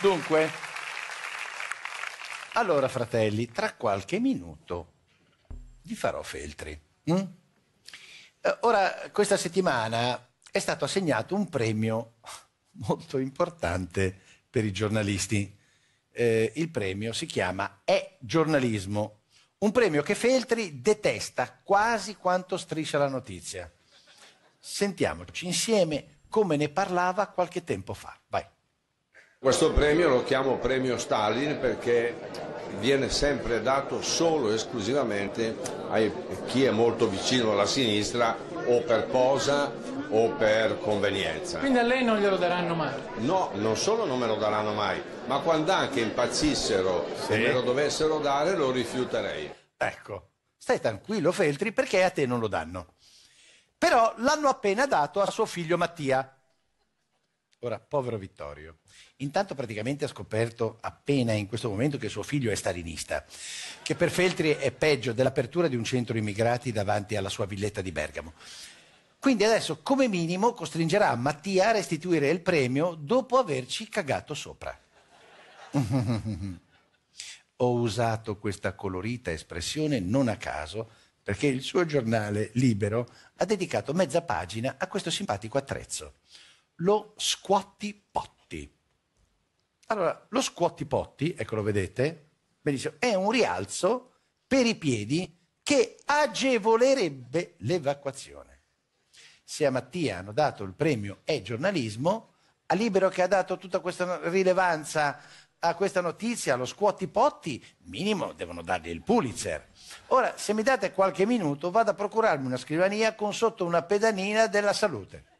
Dunque, allora fratelli, tra qualche minuto vi farò feltri. Mm? Eh, ora, questa settimana è stato assegnato un premio molto importante per i giornalisti. Eh, il premio si chiama È giornalismo, un premio che Feltri detesta quasi quanto striscia la notizia. Sentiamoci insieme come ne parlava qualche tempo fa. Vai. Questo premio lo chiamo premio Stalin perché viene sempre dato solo e esclusivamente a chi è molto vicino alla sinistra o per posa o per convenienza. Quindi a lei non glielo daranno mai? No, non solo non me lo daranno mai, ma quando anche impazzissero sì. e me lo dovessero dare lo rifiuterei. Ecco, stai tranquillo Feltri perché a te non lo danno. Però l'hanno appena dato a suo figlio Mattia, Ora, povero Vittorio, intanto praticamente ha scoperto appena in questo momento che suo figlio è stalinista, che per Feltri è peggio dell'apertura di un centro immigrati davanti alla sua villetta di Bergamo. Quindi adesso, come minimo, costringerà Mattia a restituire il premio dopo averci cagato sopra. Ho usato questa colorita espressione non a caso perché il suo giornale Libero ha dedicato mezza pagina a questo simpatico attrezzo lo squattipotti. Allora, lo squattipotti, eccolo vedete, benissimo, è un rialzo per i piedi che agevolerebbe l'evacuazione. Se a Mattia hanno dato il premio è giornalismo a Libero che ha dato tutta questa rilevanza a questa notizia, allo scuotipotti, minimo devono dargli il Pulitzer. Ora, se mi date qualche minuto, vado a procurarmi una scrivania con sotto una pedanina della salute.